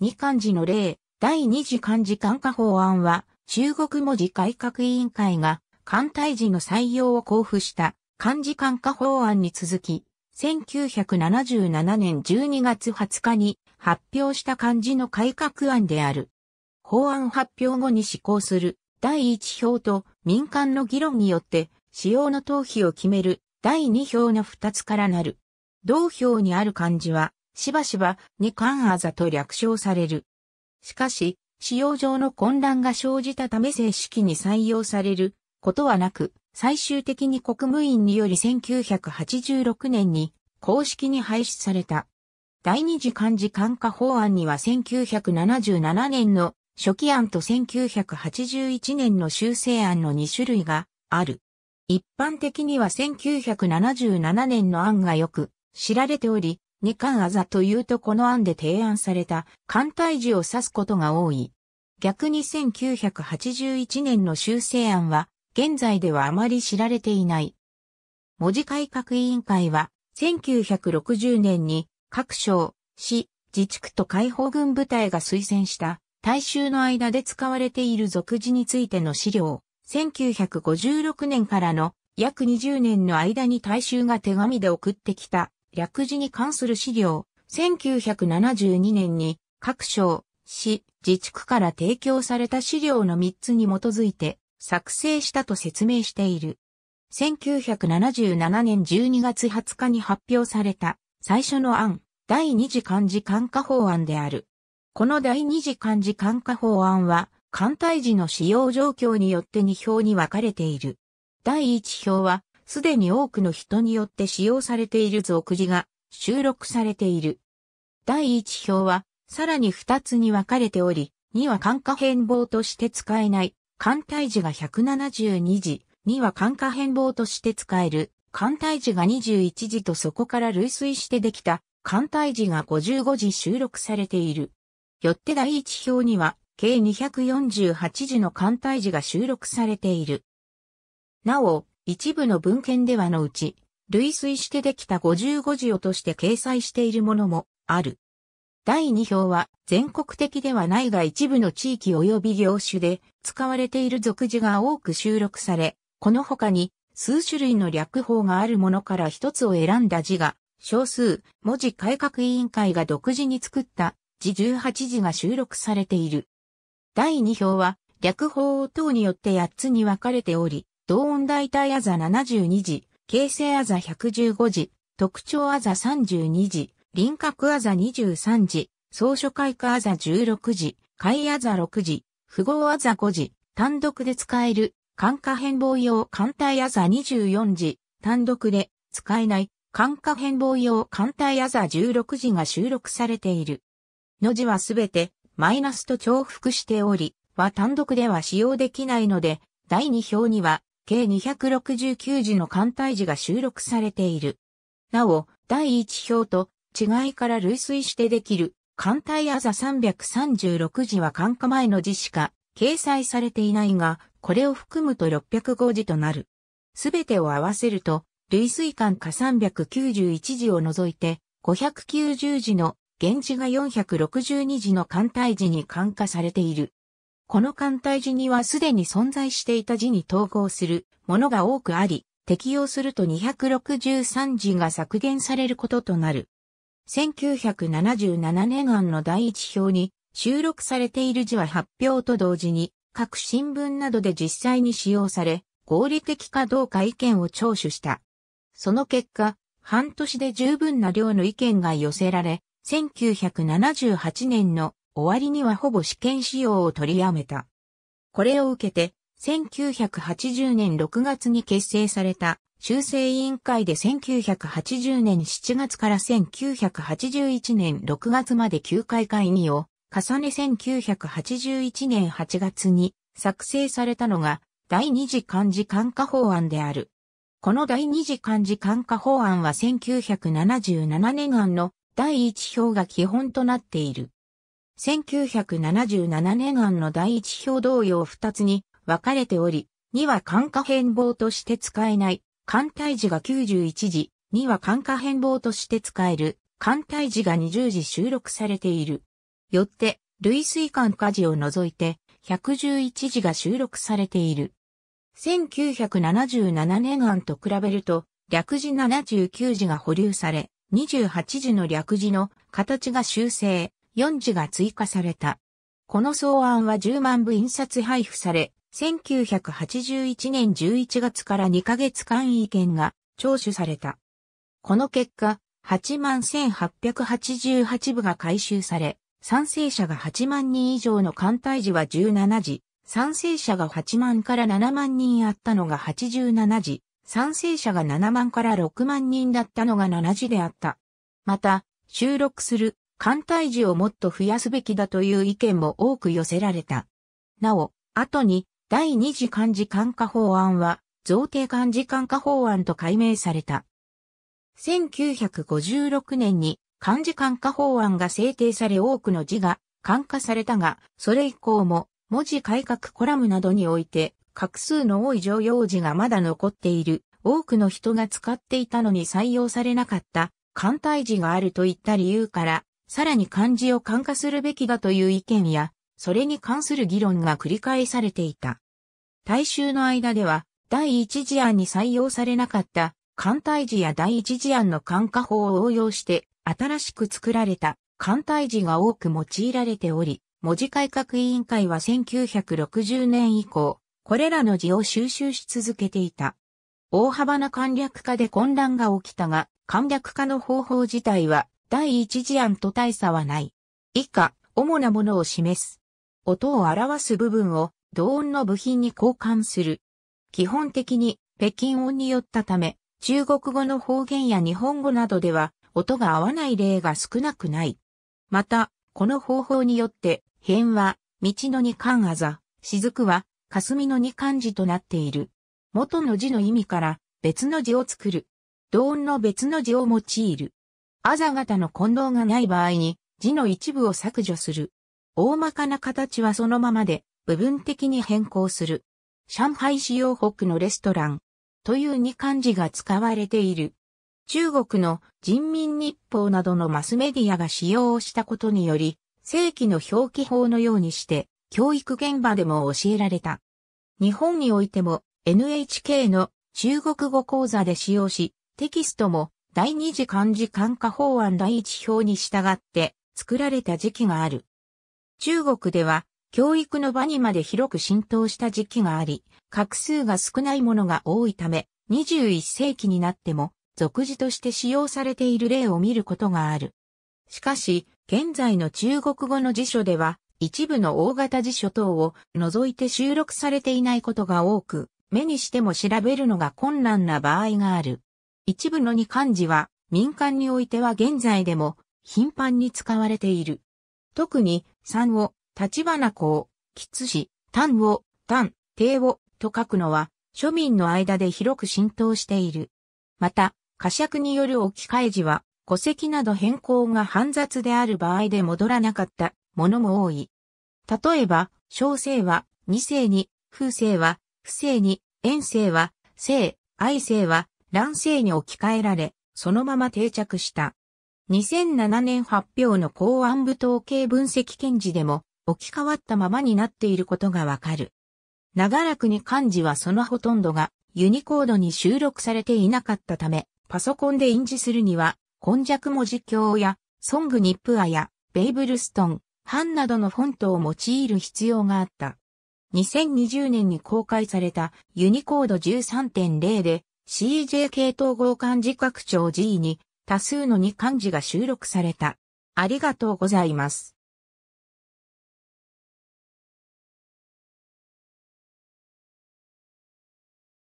二漢字の例、第二次漢字漢化法案は、中国文字改革委員会が、簡体字の採用を交付した漢字漢化法案に続き、1977年12月20日に発表した漢字の改革案である。法案発表後に施行する第一票と民間の議論によって使用の投避を決める第二票の二つからなる。同票にある漢字はしばしばにんあざと略称される。しかし、使用上の混乱が生じたため正式に採用されることはなく、最終的に国務院により1986年に公式に廃止された。第二次漢字漢化法案には1977年の初期案と1981年の修正案の2種類がある。一般的には1977年の案がよく知られており、二冠あざというとこの案で提案された艦隊字を指すことが多い。逆に1981年の修正案は、現在ではあまり知られていない。文字改革委員会は、1960年に各省、市、自治区と解放軍部隊が推薦した大衆の間で使われている俗字についての資料、1956年からの約20年の間に大衆が手紙で送ってきた略字に関する資料、1972年に各省、市、自治区から提供された資料の3つに基づいて作成したと説明している。1977年12月20日に発表された最初の案、第二次漢字漢化法案である。この第二次漢字漢化法案は、簡体字の使用状況によって2票に分かれている。第1票は、すでに多くの人によって使用されている俗字が収録されている。第一表は、さらに二つに分かれており、2は感化変貌として使えない、艦体字が172字、2は感化変貌として使える、艦体字が21字とそこから類推してできた、艦体字が55字収録されている。よって第一表には、計248字の簡体字が収録されている。なお、一部の文献ではのうち、類推してできた55字をとして掲載しているものもある。第2表は全国的ではないが一部の地域及び業種で使われている俗字が多く収録され、この他に数種類の略法があるものから一つを選んだ字が少数文字改革委員会が独自に作った字18字が収録されている。第2表は略法等によって8つに分かれており、同音大体あざ72時、形成あざ115時、特徴あざ32時、輪郭あざ23時、総書開花あざ16時、貝あざ6時、符号あざ5時、単独で使える、感化変貌用艦隊あざ24時、単独で使えない、感化変貌用艦隊あざ16時が収録されている。の字はすべて、マイナスと重複しており、は単独では使用できないので、第2表には、計269字の艦隊字が収録されている。なお、第一表と違いから類推してできる艦隊アザ336字は艦下前の字しか掲載されていないが、これを含むと605字となる。すべてを合わせると、類推艦下391字を除いて、590字の、現地が462字の艦隊時に艦化されている。この艦隊時にはすでに存在していた字に統合するものが多くあり、適用すると263字が削減されることとなる。1977年案の第一表に収録されている字は発表と同時に各新聞などで実際に使用され合理的かどうか意見を聴取した。その結果、半年で十分な量の意見が寄せられ、1978年の終わりにはほぼ試験使用を取りやめた。これを受けて、1980年6月に結成された修正委員会で1980年7月から1981年6月まで9回会議を重ね1981年8月に作成されたのが第二次漢字漢化法案である。この第二次漢字漢化法案は1977年案の第一表が基本となっている。1977年案の第一表同様二つに分かれており、2は感化変貌として使えない、艦隊時が91時、2は感化変貌として使える、艦隊時が20時収録されている。よって、類推管火事を除いて、111時が収録されている。1977年案と比べると、略字79字が保留され、28字の略字の形が修正、4字が追加された。この草案は10万部印刷配布され、1981年11月から2ヶ月間意見が聴取された。この結果、8万1888部が回収され、賛成者が8万人以上の艦隊時は17時、賛成者が8万から7万人あったのが87時、賛成者が7万から6万人だったのが7時であった。また、収録する艦隊時をもっと増やすべきだという意見も多く寄せられた。なお、後に第二次漢字官化法案は、贈呈漢字官化法案と改名された。1956年に漢字官化法案が制定され多くの字が官化されたが、それ以降も文字改革コラムなどにおいて、画数の多い常用字がまだ残っている、多くの人が使っていたのに採用されなかった、艦隊字があるといった理由から、さらに漢字を漢化するべきだという意見や、それに関する議論が繰り返されていた。大衆の間では、第一次案に採用されなかった、艦体時や第一次案の漢化法を応用して、新しく作られた艦体時が多く用いられており、文字改革委員会は1960年以降、これらの字を収集し続けていた。大幅な簡略化で混乱が起きたが、簡略化の方法自体は第一次案と大差はない。以下、主なものを示す。音を表す部分を同音の部品に交換する。基本的に北京音によったため、中国語の方言や日本語などでは音が合わない例が少なくない。また、この方法によって、変は、道の二冠あざ、雫は、霞の二漢字となっている。元の字の意味から別の字を作る。同音の別の字を用いる。あざ型の混同がない場合に字の一部を削除する。大まかな形はそのままで部分的に変更する。上海市用北のレストランという二漢字が使われている。中国の人民日報などのマスメディアが使用をしたことにより、正規の表記法のようにして教育現場でも教えられた。日本においても NHK の中国語講座で使用し、テキストも第二次漢字漢化法案第一表に従って作られた時期がある。中国では教育の場にまで広く浸透した時期があり、画数が少ないものが多いため、21世紀になっても、俗字として使用されている例を見ることがある。しかし、現在の中国語の辞書では、一部の大型辞書等を除いて収録されていないことが多く、目にしても調べるのが困難な場合がある。一部の二漢字は民間においては現在でも頻繁に使われている。特に三を、立花公、吉氏、丹を、丹、帝をと書くのは庶民の間で広く浸透している。また、呵責による置き換え時は戸籍など変更が煩雑である場合で戻らなかったものも多い。例えば、小生は二世に、風生は、不生に、遠生は、生、愛生は、乱世に置き換えられ、そのまま定着した。2007年発表の公安部統計分析検事でも置き換わったままになっていることがわかる。長らくに漢字はそのほとんどがユニコードに収録されていなかったため、パソコンで印字するには、根弱文字鏡や、ソングニップアや、ベイブルストン、ハンなどのフォントを用いる必要があった。2020年に公開されたユニコード13.0で CJ 系統合漢字拡張 G に多数の2漢字が収録された。ありがとうございます。